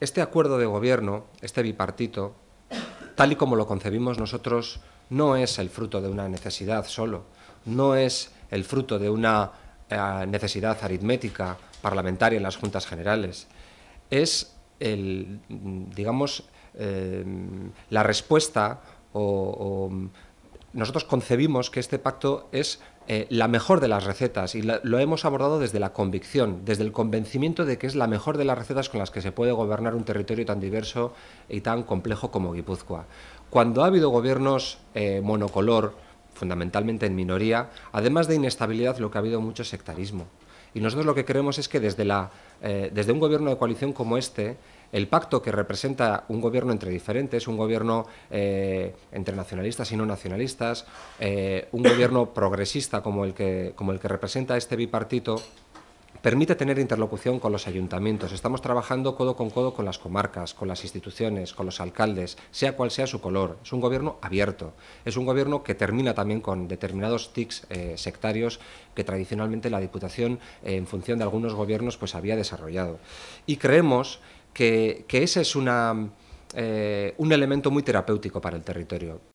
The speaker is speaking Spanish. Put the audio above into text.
Este acuerdo de gobierno, este bipartito, tal y como lo concebimos nosotros, no es el fruto de una necesidad solo, no es el fruto de una eh, necesidad aritmética parlamentaria en las juntas generales, es el, digamos, eh, la respuesta o nosotros concebimos que este pacto es eh, la mejor de las recetas y lo hemos abordado desde la convicción, desde el convencimiento de que es la mejor de las recetas con las que se puede gobernar un territorio tan diverso y tan complejo como Guipúzcoa. Cuando ha habido gobiernos eh, monocolor, fundamentalmente en minoría, además de inestabilidad, lo que ha habido mucho sectarismo. Y nosotros lo que creemos es que desde, la, eh, desde un gobierno de coalición como este, el pacto que representa un gobierno entre diferentes, un gobierno eh, entre nacionalistas y no nacionalistas, eh, un gobierno progresista como el, que, como el que representa este bipartito, permite tener interlocución con los ayuntamientos. Estamos trabajando codo con codo con las comarcas, con las instituciones, con los alcaldes, sea cual sea su color. Es un gobierno abierto. Es un gobierno que termina también con determinados tics eh, sectarios que tradicionalmente la Diputación, en función de algunos gobiernos, pues había desarrollado. Y creemos que, ese es eh, un elemento muy terapéutico para el territorio.